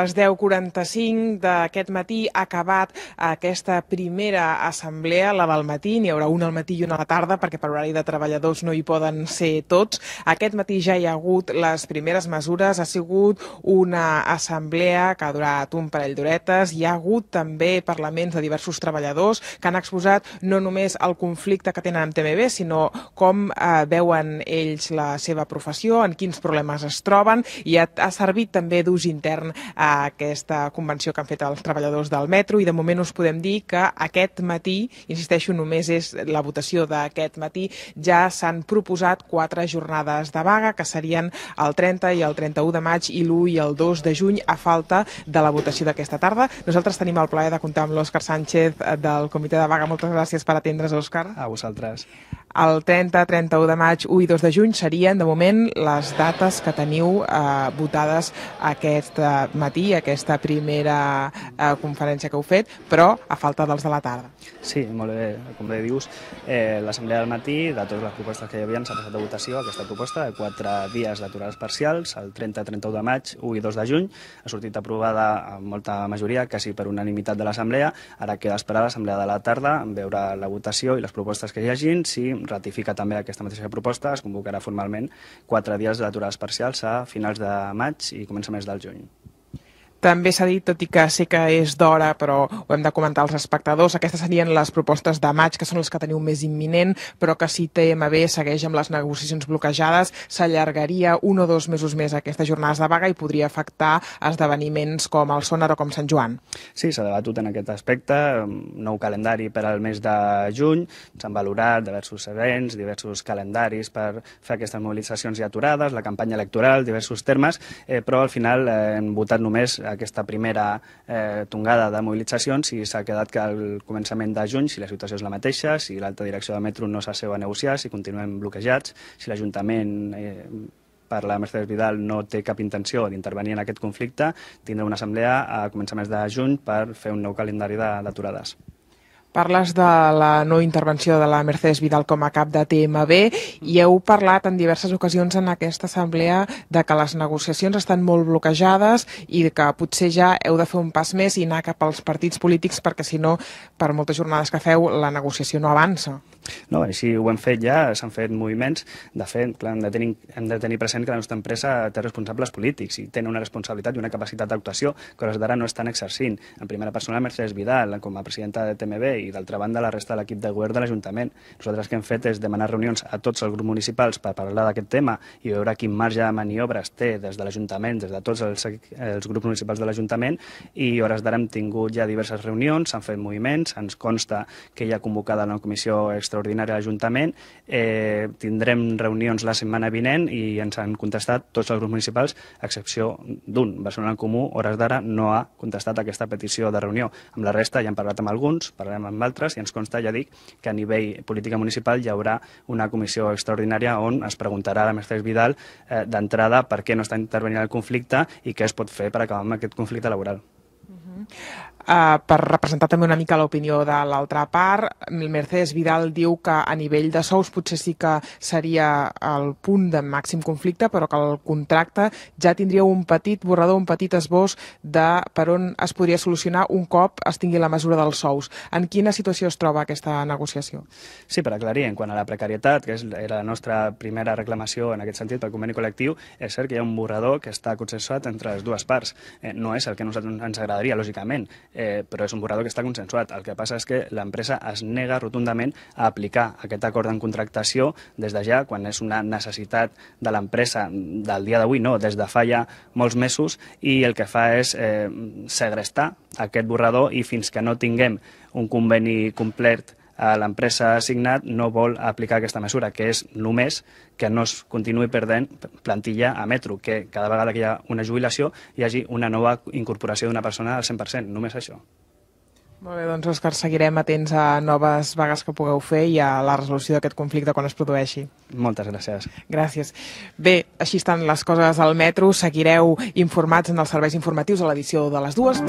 les 10.45 d'aquest matí ha acabat aquesta primera assemblea, la del matí, n'hi haurà una al matí i una a la tarda, perquè per horari de treballadors no hi poden ser tots. Aquest matí ja hi ha hagut les primeres mesures, ha sigut una assemblea que ha durat un parell d'horetes, hi ha hagut també parlaments de diversos treballadors que han exposat no només el conflicte que tenen amb TMB, sinó com eh, veuen ells la seva professió, en quins problemes es troben, i ha, ha servit també d'ús intern a aquesta convenció que han fet els treballadors del metro i de moment us podem dir que aquest matí, insisteixo, només és la votació d'aquest matí, ja s'han proposat quatre jornades de vaga que serien el 30 i el 31 de maig i l'1 i el 2 de juny a falta de la votació d'aquesta tarda. Nosaltres tenim el plaer de comptar amb l'Òscar Sánchez eh, del Comitè de Vaga. Moltes gràcies per atendre's, Òscar. A vosaltres. El 30, 31 de maig, 1 i 2 de juny serien, de moment, les dates que teniu eh, votades aquest eh, matí, aquesta primera eh, conferència que heu fet, però a falta dels de la tarda. Sí, molt bé, com bé dius, eh, l'assemblea del matí, de totes les propostes que hi havia, s'ha passat a votació aquesta proposta de 4 dies d'aturades parcials, el 30, 31 de maig, 1 i 2 de juny, ha sortit aprovada amb molta majoria, quasi per unanimitat de l'assemblea, ara queda esperar l'assemblea de la tarda, veure la votació i les propostes que hi hagin, si ratifica també aquesta mateixa proposta, es convocarà formalment quatre dies d'aturades parcials a finals de maig i començaments del juny. També s'ha dit, tot i que sé que és d'hora, però ho hem de comentar als espectadors, aquestes serien les propostes de maig, que són les que teniu més imminent, però que si TMB segueix amb les negociacions bloquejades, s'allargaria un o dos mesos més aquestes jornades de vaga i podria afectar esdeveniments com el Sónar o com Sant Joan. Sí, s'ha debatut en aquest aspecte, um, nou calendari per al mes de juny, s'han valorat diversos events, diversos calendaris per fer aquestes mobilitzacions i aturades, la campanya electoral, diversos termes, eh, però al final eh, hem votat només eh, aquesta primera eh, tongada de mobilitzacions, si s'ha quedat que al començament de juny, si la situació és la mateixa, si l'alta direcció de metro no s'asseu a negociar, si continuem bloquejats, si l'Ajuntament eh, per la Mercedes Vidal no té cap intenció d'intervenir en aquest conflicte, tindrà una assemblea a començaments de juny per fer un nou calendari d'aturades. Parles de la no intervenció de la Mercedes Vidal com a cap de TMB i heu parlat en diverses ocasions en aquesta assemblea de que les negociacions estan molt bloquejades i que potser ja heu de fer un pas més i anar cap als partits polítics perquè si no, per moltes jornades que feu, la negociació no avança. No, i si ho hem fet ja, s'han fet moviments. De fet, clar, hem, de tenir, hem de tenir present que la nostra empresa té responsables polítics i tenen una responsabilitat i una capacitat d'actuació que les d'ara no estan exercint. En primera persona, Mercedes Vidal, com a presidenta de TMB i d'altra banda la resta de l'equip de govern de l'Ajuntament. Nosaltres que hem fet és demanar reunions a tots els grups municipals per parlar d'aquest tema i veure quin marge de maniobres té des de l'Ajuntament, des de tots els, els grups municipals de l'Ajuntament i hores d'ara hem tingut ja diverses reunions, s'han fet moviments, ens consta que hi ha convocada una comissió extraordinària a l'Ajuntament, eh, tindrem reunions la setmana vinent i ens han contestat tots els grups municipals, a excepció d'un. Barcelona en Comú, hores d'ara, no ha contestat aquesta petició de reunió. Amb la resta ja hem parlat amb alguns, parlarem amb altres i ens consta, ja dic, que a nivell política municipal hi haurà una comissió extraordinària on es preguntarà a la mestres Vidal eh, d'entrada per què no està intervenint el conflicte i què es pot fer per acabar amb aquest conflicte laboral. Uh, per representar també una mica l'opinió de l'altra part, Mercedes Vidal diu que a nivell de sous potser sí que seria el punt de màxim conflicte, però que el contracte ja tindria un petit borrador, un petit esbós de per on es podria solucionar un cop es tingui la mesura dels sous. En quina situació es troba aquesta negociació? Sí, per aclarir, en quant a la precarietat, que és, era la nostra primera reclamació en aquest sentit pel conveni col·lectiu, és cert que hi ha un borrador que està consensuat entre les dues parts. Eh, no és el que a nosaltres ens agradaria, lògicament, tancament, eh, però és un borrador que està consensuat. El que passa és que l'empresa es nega rotundament a aplicar aquest acord en contractació des de ja, quan és una necessitat de l'empresa del dia d'avui, no, des de fa ja molts mesos, i el que fa és eh, segrestar aquest borrador i fins que no tinguem un conveni complet l'empresa assignat no vol aplicar aquesta mesura, que és només que no es continuï perdent plantilla a metro, que cada vegada que hi ha una jubilació hi hagi una nova incorporació d'una persona al 100%, només això. Molt bé, doncs Òscar, seguirem atents a noves vagues que pugueu fer i a la resolució d'aquest conflicte quan es produeixi. Moltes gràcies. Gràcies. Bé, així estan les coses al metro. Seguireu informats en els serveis informatius a l'edició de les dues.